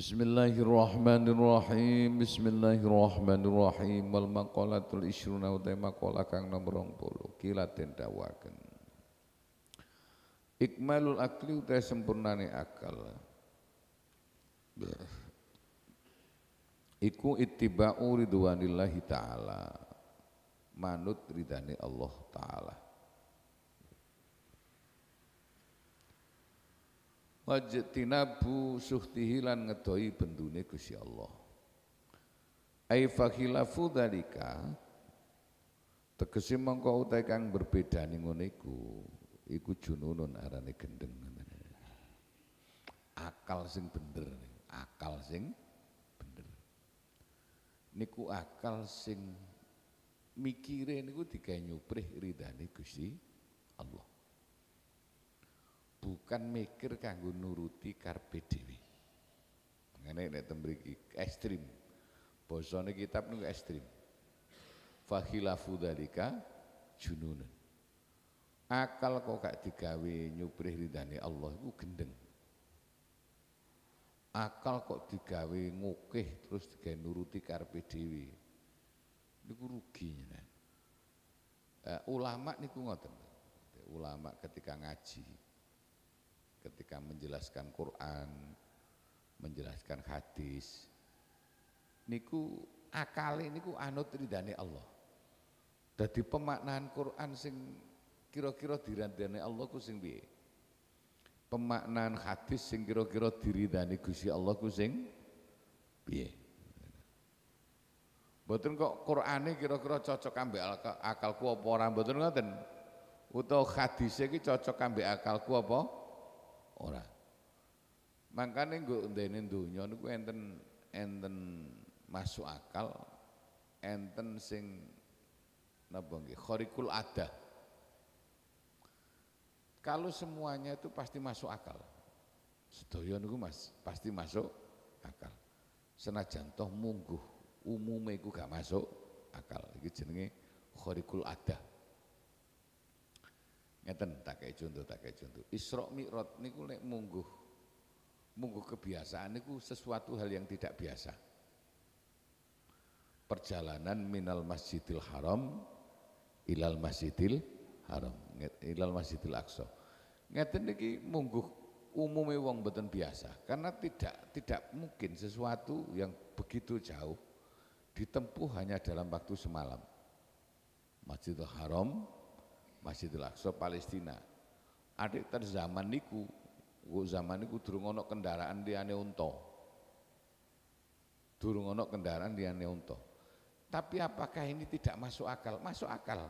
Bismillahirrahmanirrahim. Bismillahirrahmanirrahim. Wal maqolatul isyruna utai maqolah kang nomor 20. Kilaten dawaken. Ikmalul akli utai sempurnani akal. Iku ittiba'u ridwanillahi ta'ala. Manut ridhani Allah ta'ala. wajtinabu suhtihi lan ngedoi bendune Gusti Allah ai fakhilafu dalika tegese mengko utahe kang berbeda ning ngene iku iku jununun arane gendeng akal sing bener akal sing bener niku akal sing mikire niku digawe nyuprih ridane Gusti bukan mikir kanggo nuruti karpe dewi ngene nek tembriki ekstrim bosone kitab niku ekstrim fakhilafu dalika jununun akal kok gak digawe nyuprih ridane Allah itu gendeng akal kok digawe ngukih terus digawe nuruti karpe dewi niku rugi uh, ulama niku ngoten ulama ketika ngaji ketika menjelaskan Quran, menjelaskan hadis. Niku ini ku anut ridhani Allah. Jadi pemaknaan Quran sing kira-kira diridhani Allah ku sing bi, Pemaknaan hadis sing kira-kira diridane Gusti Allah ku sing bi. Betul kok ini kira-kira cocok akal akalku apa orang betul nggak ten? utau hadisnya iki cocok akal akalku apa? Ora. Makane nggo ndene donya niku enten enten masuk akal, enten sing napa nggih ada. adah. Kalau semuanya itu pasti masuk akal. Sedaya niku Mas, pasti masuk akal. Senajan toh mungguh umume iku gak masuk akal. Iki jenenge khariqul adah. Ngeten tak kayak contoh, tak kayak contoh. Isra Mi'raj niku lek mungguh mungguh kebiasaan niku sesuatu hal yang tidak biasa. Perjalanan minal Masjidil Haram ilal Masjidil Haram, ilal Masjidil Aqsa. Ngeten niki mungguh umumnya wong beten biasa karena tidak tidak mungkin sesuatu yang begitu jauh ditempuh hanya dalam waktu semalam. Masjidil Haram Masjidil Aqsa Palestina. Adik ter zaman niku, gua zaman niku durung ono kendaraan ane unto. Durung ono kendaraan ane unto. Tapi apakah ini tidak masuk akal? Masuk akal.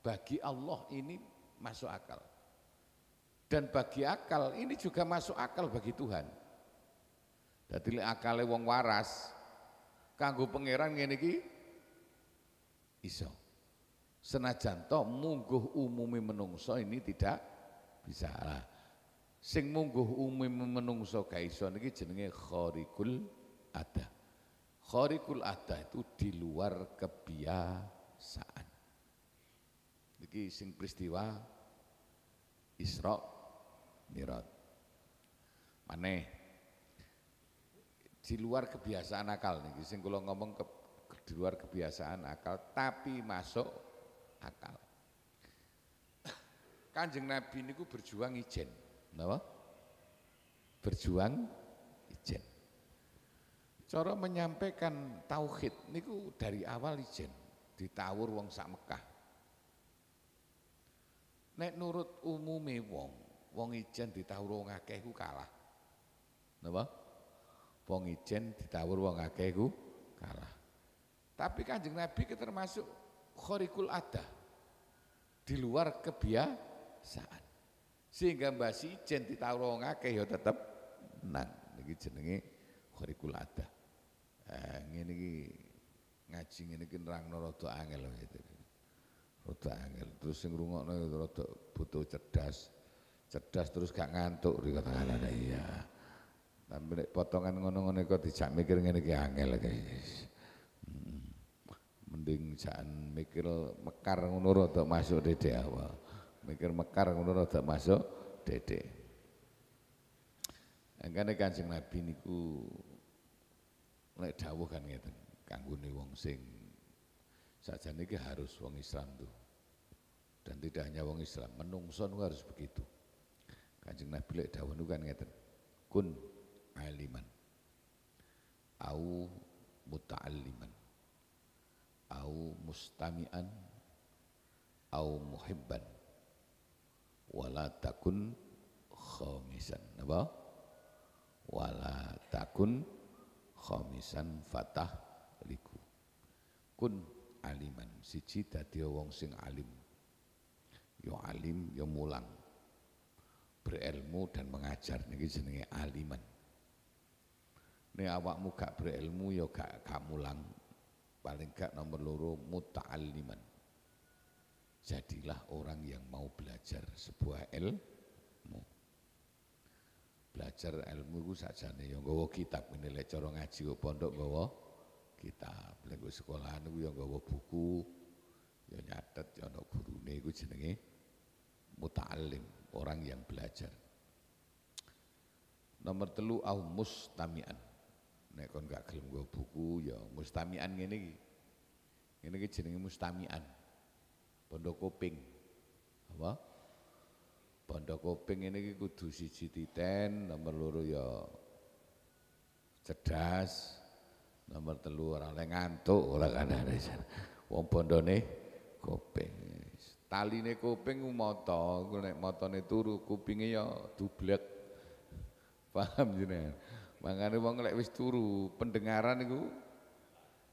Bagi Allah ini masuk akal. Dan bagi akal ini juga masuk akal bagi Tuhan. Jadi akalnya wong waras kanggo pangeran ngene iki iso. Senajan to mungguh umumi menungso ini tidak bisa lah. Sing mungguh umumi menungso kaiso ini niki jenenge khorikul ada. Khorikul ada itu di luar kebiasaan. Niki sing peristiwa Isra mirot. Maneh di luar kebiasaan akal niki sing kula ngomong ke, di luar kebiasaan akal tapi masuk akal. Kanjeng Nabi ini ku berjuang ijen. Napa? Berjuang ijen. Cara menyampaikan tauhid ini ku dari awal ijen ditawur wong sak Mekah. Nek nurut umume wong, wong ijen ditawur wong akeh ku kalah. Napa? Wong ijen ditawur wong akeh ku kalah. Tapi Kanjeng Nabi termasuk khorikul ada di luar kebiasaan sehingga Mbak Si Ijen ditarongake ya tetap nang ini jenenge khorikul ada eh, ini ngaji ini iki nerangno rada angel gitu. angel terus sing rungokno ya rada butuh cerdas cerdas terus gak ngantuk dikatakan ada iya tapi potongan ngono-ngono kok tidak mikir ngene iki angel kayaknya mending jangan mikir mekar ngono rada masuk dede awal mikir mekar ngono rada masuk dede angkane kanjeng nabi niku lek dawuh kan ngeten kangguni wong sing sajane iki harus wong Islam tuh dan tidak hanya wong Islam menungso harus begitu kanjeng nabi lek dawuh niku kan ngeten kun aliman au muta'alliman au mustami'an au muhibban wala takun khamisan apa wala takun khamisan fatah liku kun aliman siji dadi wong sing alim yo alim yo mulang berilmu dan mengajar niki jenenge aliman nek awakmu gak berilmu yo gak gak mulang paling gak nomor loro muta'alliman jadilah orang yang mau belajar sebuah ilmu belajar ilmu itu nih yang gawa kitab menilai corong ngaji gue pondok nggawa kitab sekolah sekolahan gue yang gawa buku yang nyatet yang ya ana gurune iku jenenge muta'alim orang yang belajar nomor telu au mustami'an nek kon gak gelem nggo buku ya mustamian ngene iki ngene iki jenenge mustamian Pondok kuping apa Pondok kuping ini iki kudu siji titen nomor loro ya cerdas nomor telu ora oleh ngantuk ora kanane wong bondone kuping taline kuping mata nek matane turu kupinge ya dublek paham jenengan Mangane wong lek wis turu, pendengaran iku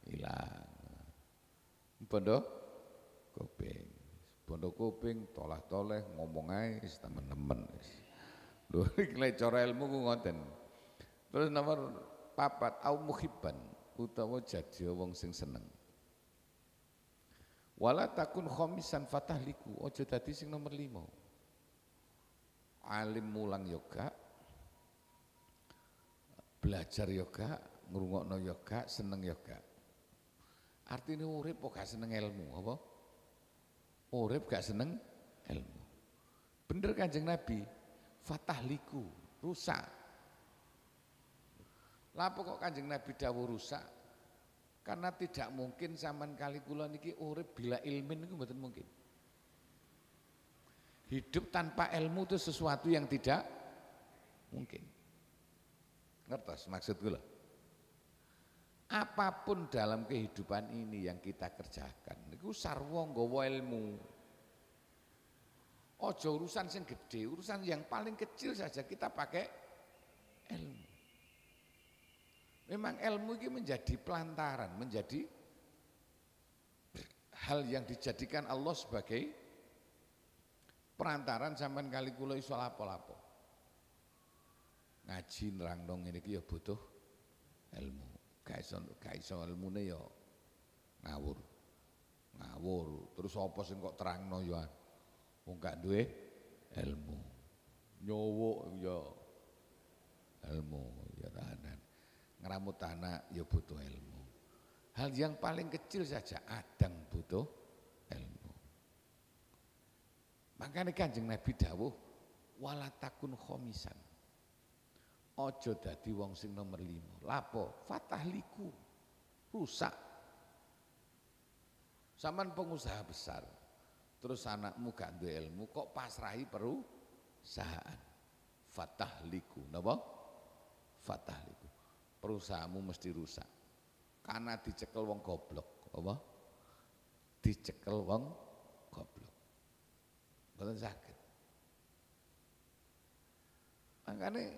ilang. Bondo kuping. Bondo kuping tolah-toleh ngomong ae temen-temen wis. Lho iki lek cara ilmu ku ngoten. Terus nomor papat au muhibban utawa jadi wong sing seneng. Wala takun khomisan fatahliku, ojo dadi sing nomor lima. Alim mulang yoga, belajar yoga, gak, ngrungokno yoga, seneng yoga. arti ini urip kok gak seneng ilmu, apa? Urip gak seneng ilmu. Bener Kanjeng Nabi, fatahliku, rusak. Lapa kok Kanjeng Nabi dawuh rusak? Karena tidak mungkin zaman kali kula niki urip bila ilmin niku mboten mungkin. Hidup tanpa ilmu itu sesuatu yang tidak mungkin. Ngertos maksud kula? Apapun dalam kehidupan ini yang kita kerjakan, itu sarwa nggawa ilmu. Ojo urusan yang gede, urusan yang paling kecil saja kita pakai ilmu. Memang ilmu ini menjadi pelantaran, menjadi hal yang dijadikan Allah sebagai perantaran sampean kali kula iso ngaji nerang dong ini ya butuh ilmu. kaiso iso ilmu iso ya ngawur. Ngawur. Terus apa sih kok terang ya wong duwe ilmu. nyowo ya ilmu ya tahanan. ngramu tanah ya butuh ilmu. Hal yang paling kecil saja adang butuh ilmu. Makanya kanjeng Nabi dawuh wala takun khomisan. Ojo dadi wong sing nomor lima. Lapo? Fatahliku. Rusak. Saman pengusaha besar. Terus anakmu gak duwe ilmu kok pasrahi perusahaan. Fatahliku. fatah Fatahliku. Perusahaanmu mesti rusak. Karena dicekel wong goblok. Apa? Dicekel wong goblok. Mboten sakit. Makanya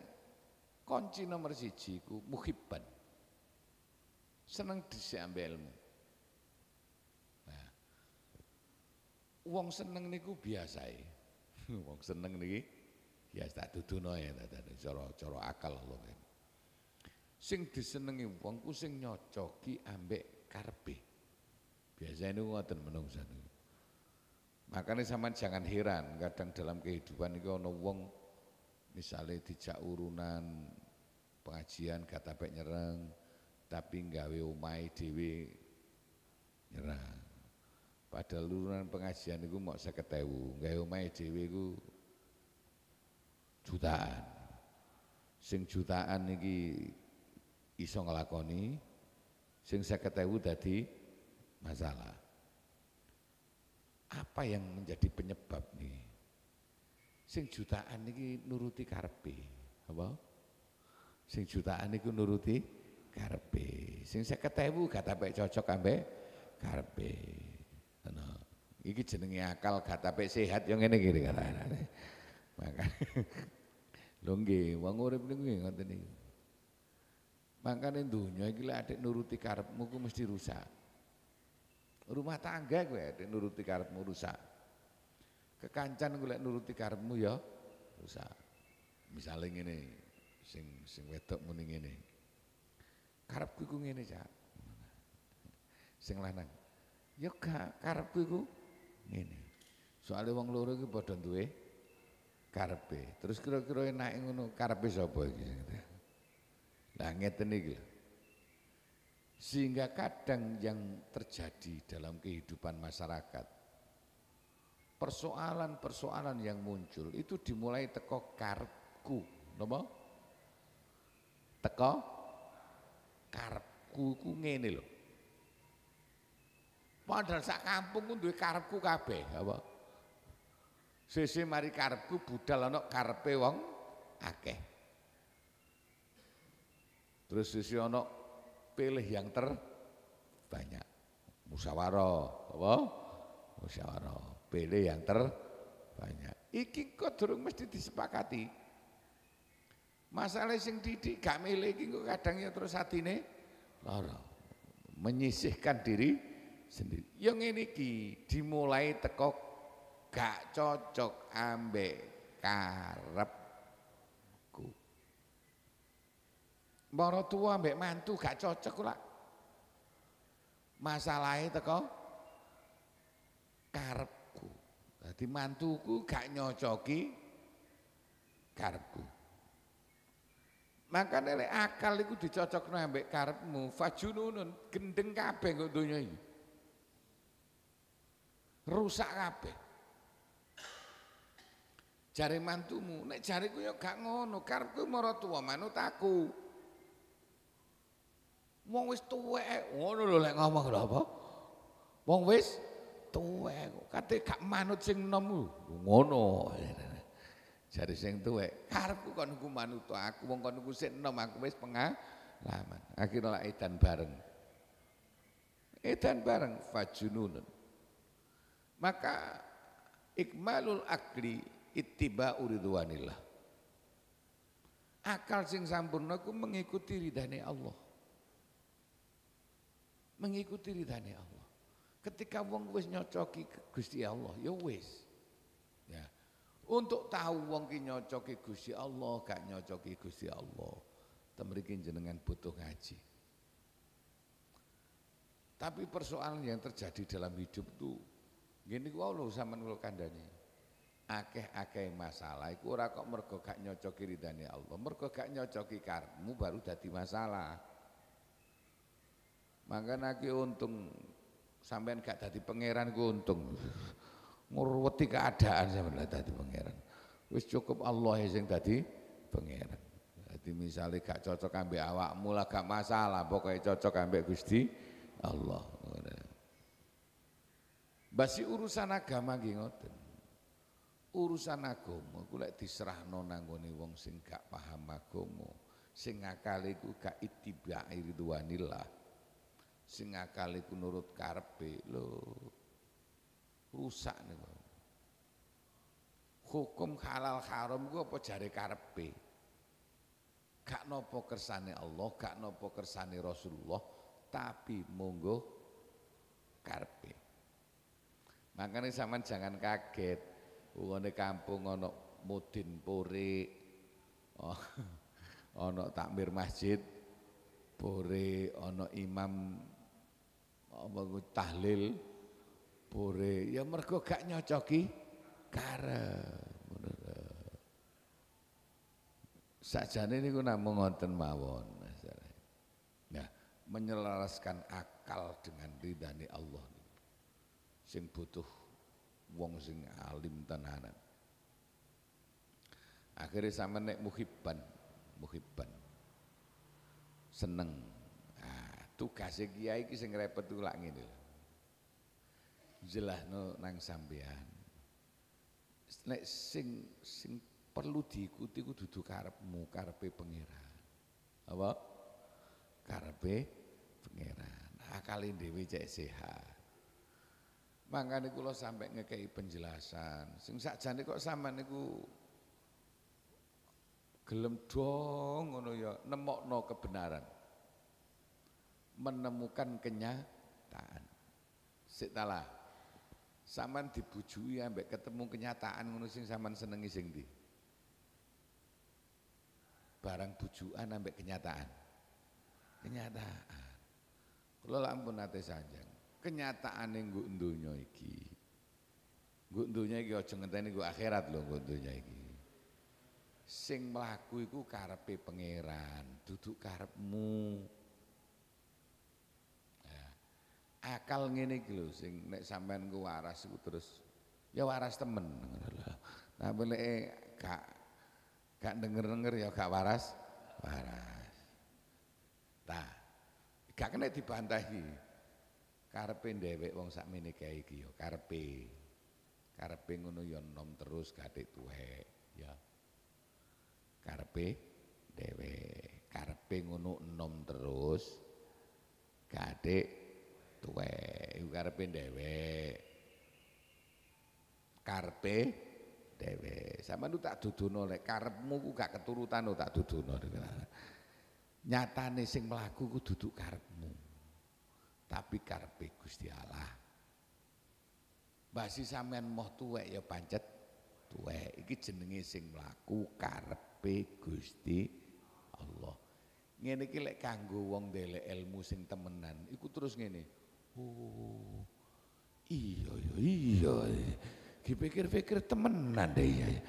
Kunci nomor siji ku muhibban. Seneng dhisik ambek ilmu. Nah. Wong seneng niku biasa ya uang seneng niki ya tak duduno ya coro coro akal Allah. Kan. Sing disenengi wong ku sing nyocoki ambek karepe. Biasanya niku ngoten menungsa niku. Makanya sama jangan heran kadang dalam kehidupan ini itu ono wong misalnya dijak urunan pengajian kata pek nyereng tapi nggawe umai dewi nyerang padahal urunan pengajian itu mau saya seketewu nggawe umai dewi itu jutaan sing jutaan niki iso ngelakoni sing saya ketahui tadi masalah apa yang menjadi penyebab nih sing jutaan niki nuruti karpe, apa sing jutaan iku nuruti karpe. sing saya ketemu kata pe cocok kabe, karpe. Ano, iki jenenge akal kata pe sehat yang ini gini kata-kata maka longgi, nggih wong urip niku ngoten niku Makanya dunia iki lek adik nuruti karepmu ku mesti rusak. Rumah tangga gue adik nuruti karepmu rusak kekancan golek nuruti karepmu ya rusak Misalnya gini, sing sing wedok muni ngene karepku iku ngene cak sing lanang ya gak karepku iku ngene soalnya wong loro iki padha duwe karepe terus kira-kira enak ngono karepe sapa iki lah ngeten iki sehingga kadang yang terjadi dalam kehidupan masyarakat persoalan-persoalan yang muncul itu dimulai teko karepku nopo teko karepku ku ngene lho padahal sak kampung ku duwe karepku kabeh apa sisi mari karepku budal ana karepe wong akeh terus sisi ana pilih yang terbanyak musyawarah apa musyawarah pilih yang terbanyak. Iki kok durung mesti disepakati. Masalah sing didik gak milih iki kok kadangnya terus hatine lara. Menyisihkan diri sendiri. Yang ini ki dimulai teko gak cocok ambek karepku. Borotua tua ambek mantu gak cocok kula. Masalahnya teko karep Dadi mantuku gak nyocoki karepku. makanya nek akal iku dicocokno ambek karepmu, fajununun gendeng kabeh kok donya iki. Rusak kabeh. Jare mantumu, nek jariku ya gak ngono, karepku mara tuwa manut aku. Wong wis tuwek, ngono lho lek ngomong lho apa? Wong wis tuwek kate gak manut sing nomu uh, ngono jare sing tuwek karepku kon niku manut aku wong kon niku sing enom aku wis pengalaman akhirnya lak edan bareng edan bareng fajununun maka ikmalul akli ittiba ridwanillah akal sing sampurna ku mengikuti ridhani Allah mengikuti ridhani Allah Ketika wong wis nyocoki Gusti Allah, ya wis. Ya. Untuk tahu wong ki nyocoki Gusti Allah, gak nyocoki Gusti Allah. Temriki jenengan butuh ngaji. Tapi persoalan yang terjadi dalam hidup tuh gini kuwi lho sampean kula kandhani. Akeh-akeh masalah iku ora kok mergo gak nyocoki ridane Allah, mergo gak nyocoki karmu baru dadi masalah. Maka nanti untung sampean gak tadi pangeran gue untung. Ngurweti keadaan sampean tadi pangeran. Wis cukup Allah ya sing tadi pangeran. Jadi misalnya gak cocok ambek awak, mula gak masalah, pokoknya cocok ambek Gusti Allah. Basi urusan agama ki ngoten. Urusan agama gue lagi diserah nang wong sing gak paham agama, sing ngakali ku gak itibya ridwanillah sing akal iku nurut karepe lho rusak bang hukum halal haram ku apa jare karepe gak nopo kersane Allah gak nopo kersane Rasulullah tapi monggo karpe makanya zaman jangan kaget wongone kampung ono mudin pore oh, ana takmir masjid pore ono imam apa tahlil pure ya mergo gak nyocoki karep sajane niku namung ngonten mawon nah menyelaraskan akal dengan ridhani Allah sing butuh wong sing alim tenanan akhirnya sama nek muhibban muhibban seneng tugasnya kiai iki sing repot ulak ngene lho. Jelahno nang sampean. Nek sing sing perlu diikuti ku dudu karepmu, karepe pangeran. Apa? Karepe pangeran. Akale dhewe cek sehat. Mangkane kula sampe ngekei penjelasan. Sing sakjane kok sampean niku gelem dong ngono ya nemokno kebenaran menemukan kenyataan. setelah Saman dibujui ambek ketemu kenyataan ngono saman senengi sing di Barang bujuan ambek kenyataan. Kenyataan. Kula lampun nate sanjang. Kenyataane nggo donya iki. Nggo donya iki aja ngenteni gue akhirat lho nggo donya iki. Sing mlaku iku karepe pangeran, duduk mu akal ngene iki lho sing nek sampean ku waras ku terus ya waras temen tapi nah, nek eh, gak gak denger-denger ya gak waras waras nah gak kena dibantah iki karepe dhewek wong sakmene kae iki ya karepe karepe ngono ya nom terus gatik tuwek ya karepe dhewek karepe ngono nom terus gatik tuwek iku karepe dhewek karepe dhewe. Sampeyan tak duduno lek karepmu ku gak keturutan lo tak duduno. Nyatane sing mlaku ku duduk karepmu. Tapi karepe Gusti Allah. Basi sampean moh tuwek ya pancet tuwek. Iki jenenge sing mlaku karepe Gusti Allah. Ngene iki lek kanggo wong ndelek ilmu sing temenan, iku terus ngene iya iya iya. Dipikir-pikir temenan deh iya. iya.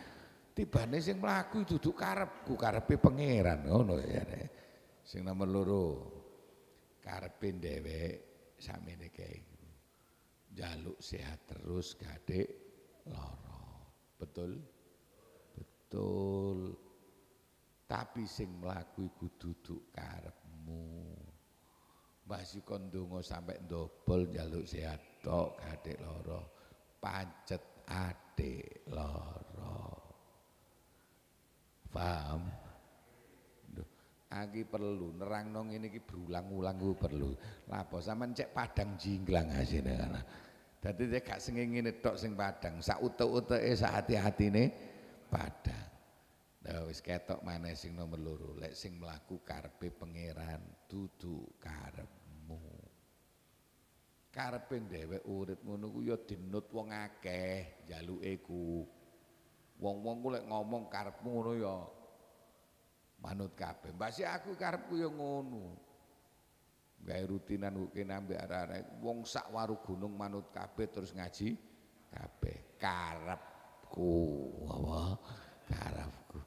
Tibane sing itu tuh karepku, karepe pangeran no ya. Iya. Sing nomor loro dewe dhewek sakmene Jaluk sehat terus gade, loro Betul? Betul. Tapi sing mlaku itu duduk karepmu. Mbah kondungo sampai dobel jaluk sehat tok kadek loro Pancet adik loro Paham? Aki perlu nerang nong ini ki berulang-ulang gue perlu. Lapo sama cek padang jinglang aja ya, karena. tadi dia gak sengeng ini tok sing padang. Sa uta uta eh sa hati hati nih padang. Dah wis ketok mana sing nomor loro. Lek sing melaku karpe pangeran tutu karpe karepe dhewek urip ngono ku ya dinut wong akeh jaluke ku wong-wong ku lek ngomong karepmu ngono ya manut kabeh mbase aku karepku ya ngono gawe rutinan hukin ambek arek-arek wong sak waru gunung manut kabeh terus ngaji kabeh karepku apa karepku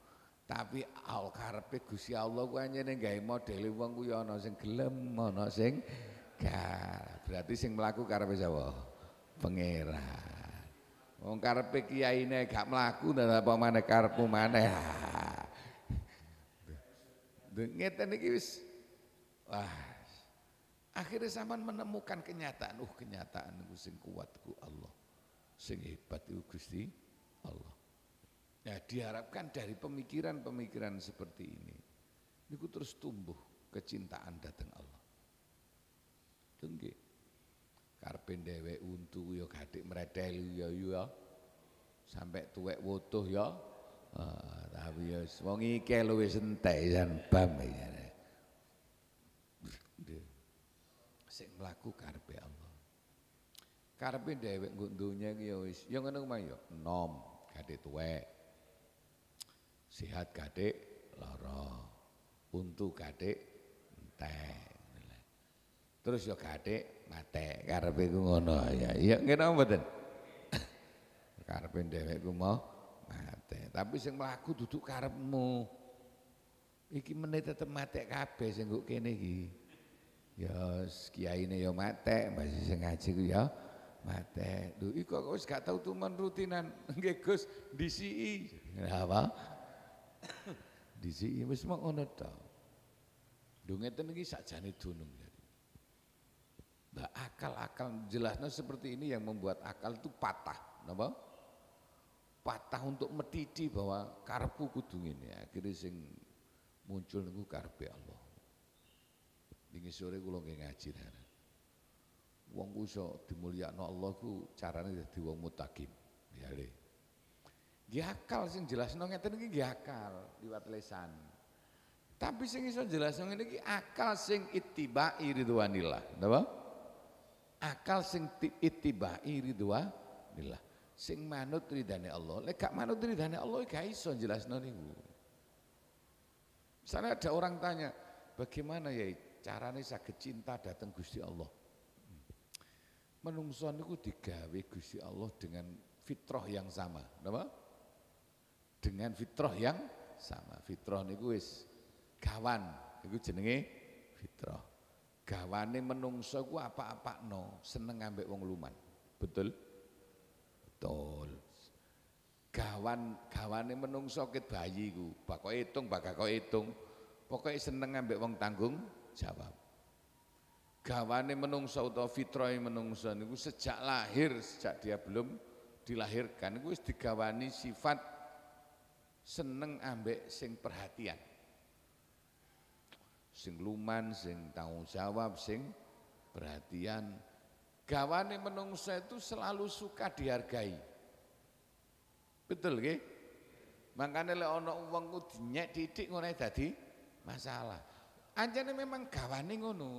tapi al karepe Gusti Allah ku anyene gawe modele wong ku ya ana sing gelem ana sing Gal, berarti sing melaku karepe sapa? Pangeran. Wong karepe kiyaine gak melaku, ndak apa maneh karepmu maneh. Ngeten iki wis wah Akhirnya zaman menemukan kenyataan, uh kenyataan ku sing kuatku Allah. Sing hebat itu Gusti Allah. Nah, diharapkan dari pemikiran-pemikiran seperti ini niku terus tumbuh kecintaan datang Allah. Itu karpen dewe untuk yo ya gatik mreteli yo ya. ya. Sampai tuwek wotoh ya. Ah, tapi ya wong iki wes entek jan bam ya. Sing mlaku karpe Allah. Karepe dhewek nggo yo iki ya nom Ya ngono ya. tuwek. Sehat gatik lara. Untu gatik entek. Terus yo gadek mate karepe ku ngono ya. iya Ya ngene karpe karepe gue mau mate. Tapi sing mlaku duduk karepmu. Iki menit tetep mate kabeh sing kok kene iki. Ya kiyaine yo mate, masih sing ngaji ku ya mate. Lho iko kok wis gak tau tumen rutinan. Nggih Gus, disiki. apa apa? disiki wis mok ngono to. Dungetan lagi sajane tunung ya. Nah, akal-akal jelasnya seperti ini yang membuat akal itu patah, napa? Patah untuk metiti bahwa karpu kudung ini akhirnya sing muncul niku karpe Allah. Wingi sore kula nggih ngaji nara. Wong ku iso dimulyakno Allah ku carane dadi wong mutakim. Ya le. Nggih akal sing jelasno ngeten iki nggih akal liwat lesan. Tapi sing iso jelasno ngene iki akal sing ittibai ridwanillah, napa? akal sing itibai ridwa bila sing manut ridane Allah lekak gak manut ridane Allah gak iso jelasno niku Sana ada orang tanya bagaimana ya carane saged cinta datang Gusti Allah menungso niku digawe Gusti Allah dengan fitroh yang sama napa dengan fitroh yang sama fitroh niku wis kawan iku jenenge fitroh gawane menungso ku apa apa no seneng ambek wong luman betul betul gawan gawane menungso ket bayi ku bako hitung baka kau hitung pokoknya seneng ambek wong tanggung jawab gawane menungso atau fitroi e menungso niku sejak lahir sejak dia belum dilahirkan gue digawani sifat seneng ambek sing perhatian sing luman, sing tanggung jawab, sing perhatian. Gawane menungsa itu selalu suka dihargai. Betul nggih? Makanya lek ana wong ku dinyek didik ngono dadi masalah. Anjane memang gawane ngono.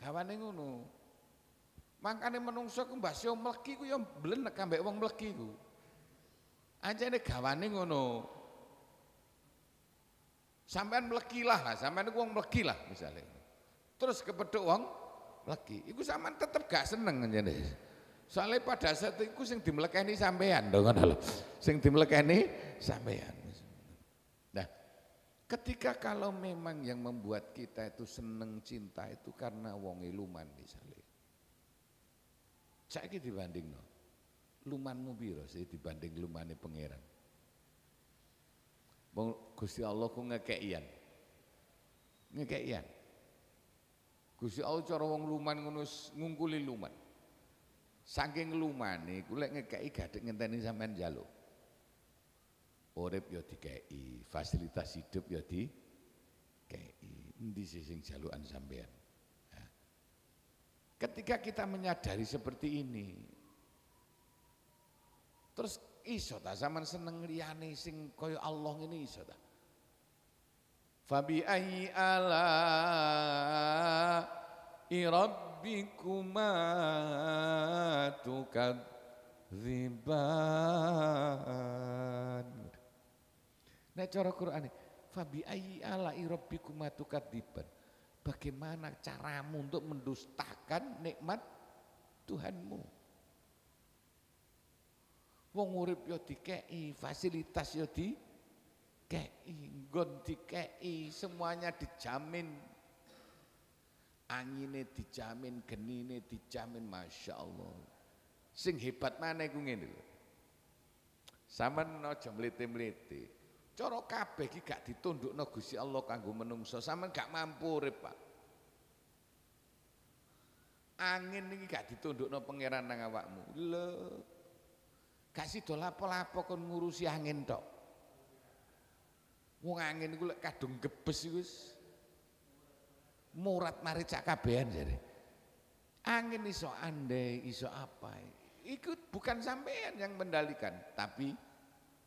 Gawane ngono. Makanya menungsa ku mbah sing mleki ku ya blenek ambek wong mleki ku. Anjane gawane ngono. Sampean melekilah lah, sampean wong melekilah misalnya. Terus kepedok uang lagi. Iku sampean tetep gak seneng deh. Soalnya pada saat itu sing ini sampean dong ngono lho. Sing ini sampean. Nah, ketika kalau memang yang membuat kita itu seneng cinta itu karena wong iluman misalnya. Saiki dibanding no. Lumanmu biro sih dibanding lumane pangeran. Bung Gusti Allah ku ngekeian. Ngekeian. Gusti Allah cara wong luman ngono ngungkuli luman. Saking lumane ku lek ngekeki gadek ngenteni sampean njaluk. Urip ya dikeki, fasilitas hidup ya kei. Endi sih sing jalukan sampean? Ketika kita menyadari seperti ini, terus Iso ta zaman seneng liyane sing kaya Allah ngene iso ta. Fabi ayi ala rabbikuma tukadziban. Nek cara Qur'ane fabi ayi ala rabbikuma tukadziban. Bagaimana caramu untuk mendustakan nikmat Tuhanmu? Wong urip yo ya dikei, fasilitas yo ya dikei, nggon dikei, semuanya dijamin. Angine dijamin, genine dijamin, Masya Allah. Sing hebat mana iku ngene lho. no aja mlete-mlete. Cara kabeh iki gak ditundukno Gusti Allah kanggo menungso, Saman gak mampu urip, Pak. Angin ini gak ditundukno pangeran nang awakmu. Lho, kasih sida lapo-lapo kon ngurusi angin tok. Wong angin iku lek kadung gebes iku wis murat mari cak kabehan jare. Angin iso ande iso apa. E? ikut bukan sampean yang mendalikan, tapi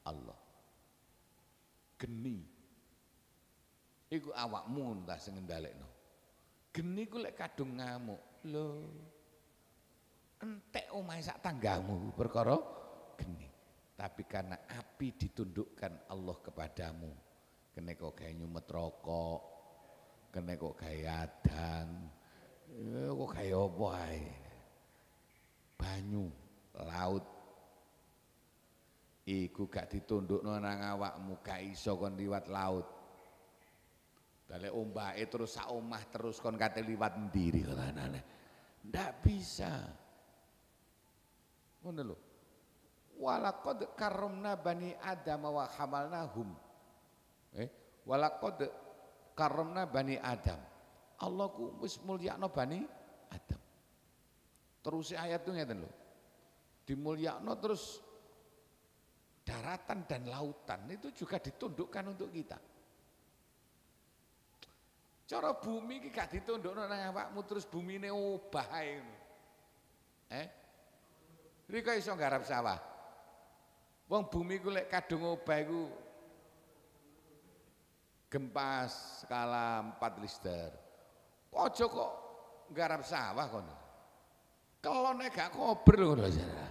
Allah. Geni. Iku awakmu entah sing ngendalekno. Geni ku lek kadung ngamuk. Lho. Entek omahe sak tanggamu berkorok geni tapi karena api ditundukkan Allah kepadamu kene kok gawe nyumet rokok kene kok gawe adan ya kok gawe apa ae banyu laut iku gak ditundukno nang awakmu gak iso kon liwat laut balai ombak terus sak omah terus kon kate liwat ndiri kok Ndak bisa. Ngono lho. Walakod karomna bani Adam wa hamalnahum. Eh, walakod karomna bani Adam. Allah ku wis mulyakno bani Adam. Terus ayat itu ngeten lho. Dimulyakno terus daratan dan lautan itu juga ditundukkan untuk kita. Cara bumi ini gak nanya nang awakmu terus bumi obah oh, ae. Eh? Rika iso garap sawah. Wong bumi ku lek kadung obah iku gempa skala 4 Richter. Ojo kok garap sawah kono. Kelone gak kober lho saudara.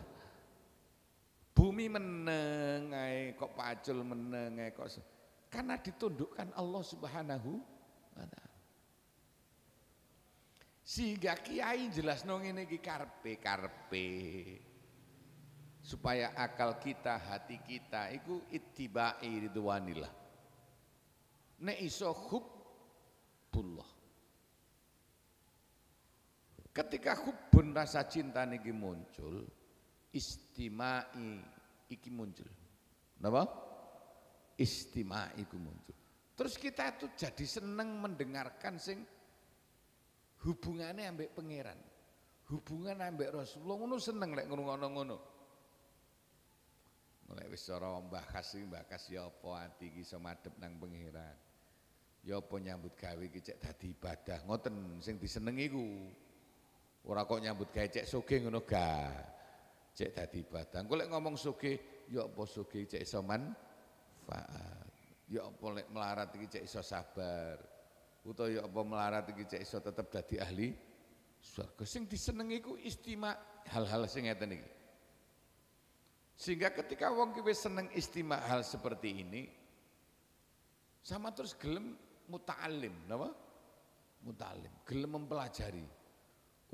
Bumi meneng ae kok pacul meneng ae kok karena ditundukkan Allah Subhanahu wa taala. Sehingga kiai jelas nong ini karpe karpe supaya akal kita, hati kita iku ittibai ridwanillah. Ne iso hubbullah. Ketika hubbun rasa cinta niki muncul, istimai iki muncul. Napa? Istimai iku muncul. Terus kita itu jadi senang mendengarkan sing hubungannya ambek pangeran. Hubungan ambek Rasulullah ngono seneng lek ngono. -ngono. Mulai wis cara Mbah Kas iki Mbah Kas ya apa ati iki iso madhep nang pangeran. Ya apa nyambut gawe iki cek dadi ibadah. Ngoten sing disenengi ku. Ora kok nyambut gawe cek sugih ngono ga. Cek dadi ibadah. Engko ngomong sugih ya apa sugih cek iso manfaat. Ya apa lek melarat iki cek iso sabar. Utawa ya apa melarat iki cek iso tetep dadi ahli swarga. Sing disenengi ku istimak hal-hal sing ngeten iki. Sehingga ketika wong kiwe seneng istimewa hal seperti ini, sama terus gelem muta'alim, nama? Muta'alim, gelem mempelajari.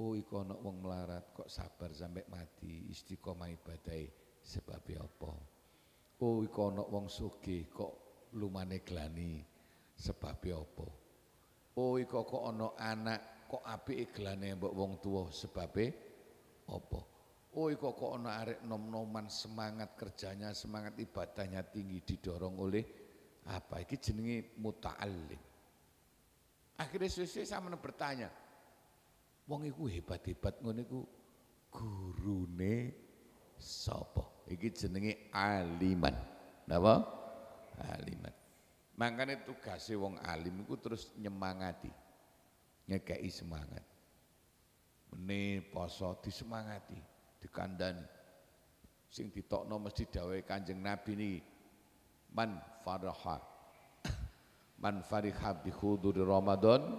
Oh iku anak wong melarat kok sabar sampai mati istiqomah ibadai sebab apa? Oh iku anak wong suge, kok lumane glani sebab apa? Oh iku kok anak kok api iklannya mbok wong tua sebab apa? Oh kok kok ana arek nom-noman semangat kerjanya, semangat ibadahnya tinggi didorong oleh apa? Iki jenenge muta'allim. Akhirnya sesuai saya mana bertanya, wong iku hebat-hebat ngono iku gurune sapa? Iki jenenge aliman. Napa? Aliman. Makanya tugasnya wong alim iku terus nyemangati. Nyekei semangat. Mene poso disemangati dikandani sing ditokno mesti dawai kanjeng nabi ni man faraha man fariha bi khuduri ramadan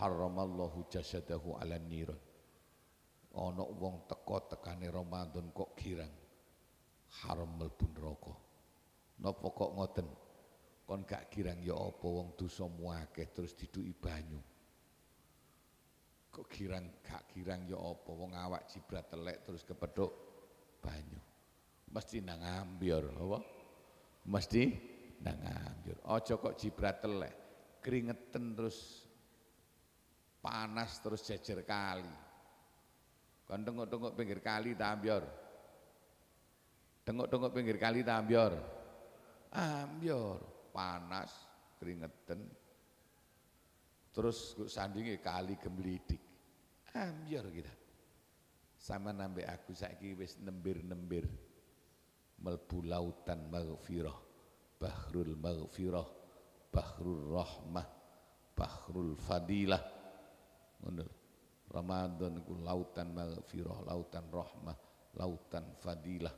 haramallahu jasadahu ala nirun ana wong teko tekane ramadan kok girang haram mlebu neraka napa kok ngoten kon gak girang ya apa wong dosa ke terus diduki banyu Kok girang kak girang ya apa wong awak jibrat telek terus kepethuk banyu. Mesti nang ambyur apa? Mesti nang ambyur. Aja kok jibrat telek keringetan terus panas terus jejer kali. kan tengok-tengok pinggir kali tambyor. Tengok-tengok pinggir kali tambyor. Ambior, panas, keringetan. Terus sandingi kali gemlidik ambyar kita gitu. sama nambe aku saiki wis nembir-nembir melbu lautan maghfirah bahrul maghfirah bahrul rahmah bahrul fadilah ngono Ramadan ku lautan maghfirah lautan rahmah lautan fadilah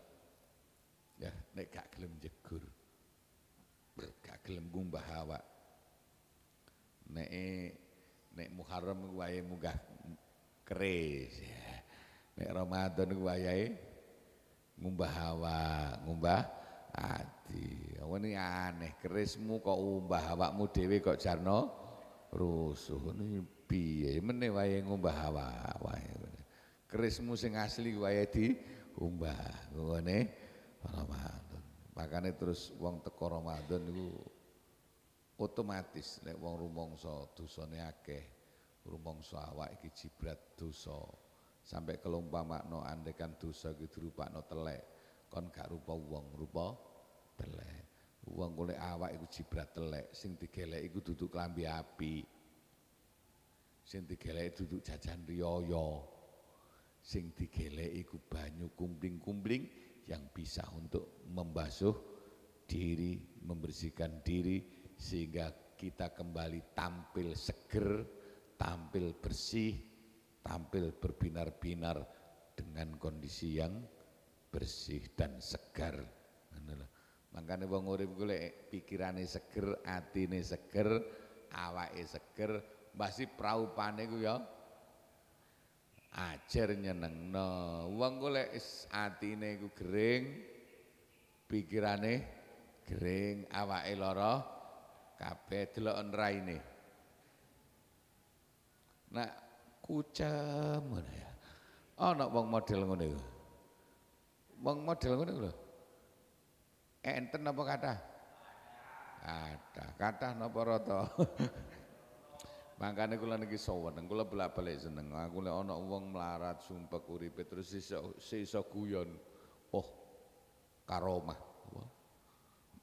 ya nek gak gelem jegur gak gelem gumbah awak nek nek Muharram wae munggah keris ya. nek Ramadan ku wayahe ngumbah hawa ngumbah ati awan ini aneh kerismu kok umbah awakmu dhewe kok jarno rusuh ini piye meneh wayahe ngumbah hawa wae kerismu sing asli wayahe di umbah ngene Ramadan makane terus wong teko Ramadan niku otomatis nek wong rumangsa dosane akeh rumong awak iki jibrat dosa sampai makna andekan dosa iki dirupakno telek kon gak rupa wong rupa telek wong kule awak iku jibrat telek sing digelek iku duduk klambi api sing digelek duduk jajan riyoyo sing digelek iku banyu kumbling-kumbling yang bisa untuk membasuh diri membersihkan diri sehingga kita kembali tampil seger tampil bersih, tampil berbinar-binar dengan kondisi yang bersih dan segar. Makanya wong urip kuwi lek pikirane seger, atine seger, awake seger, mbasi praupane ku ya ajar nyenengno. Wong kuwi hati atine ku kering, pikirane gering, awake kape kabeh delok raine. Nak kucam ngono ya. Oh, nak wong model ngono itu? Bang model ngono itu? Enten apa kata? Ada. Kata apa roto? Mangkane kula niki sowan, kula belak balik seneng. Aku lek uang wong melarat sumpek uripe terus sisa sisa guyon. Oh, karoma.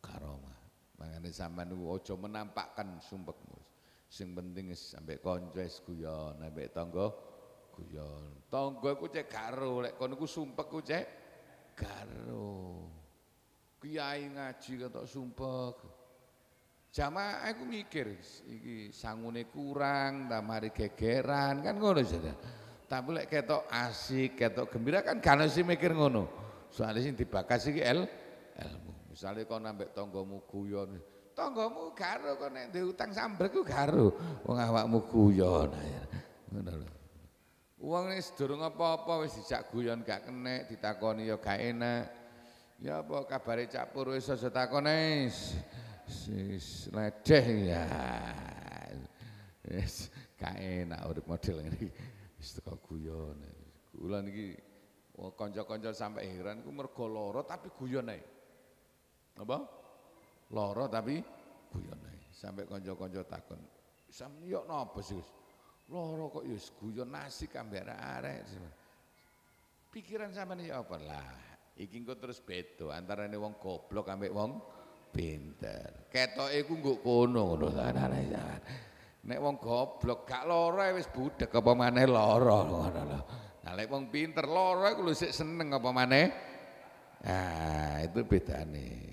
Karomah. Mangkane sampean ojo menampakkan sumpahmu. Sing penting wis ambek kanca kuyon guyon, tonggo kuyon guyon. Tangga iku cek garo, lek kono iku sumpek ku cek garo. Kiai ngaji ketok sumpek. Jamaah aku mikir iki sangune kurang, ta mari gegeran kan ngono saja. Tapi lek ketok asik, ketok gembira kan karena sih mikir ngono. Soalnya sih dibakas iki el, ilmu. Misalnya kau nambah tonggomu guyon, tanggamu garu, kok diutang duwe utang sambrek ku wong awakmu guyon ngono lho wong wis durung apa-apa wis dijak guyon gak kene, ditakoni ya gak enak ya apa kabare Cak Pur wis aja takon wis sis ledeh ya wis gak enak urip model ngene wis teko guyon kula niki kanca-kanca sampe heran ku mergo lara tapi guyon ae apa Loro tapi guyon nih Sampai konjo-konjo takon, "Sam yo nopo sih, Loro kok yus guyon nasi kambing arek. Pikiran sama nih apa lah? Iki kok terus antara nih wong goblok ambek wong pinter. keto ku nggo kono ngono Nek wong goblok gak loro wis budek apa maneh lara ngono lho. Nah lek wong pinter loro iku lho sik seneng apa maneh. Nah, itu bedane.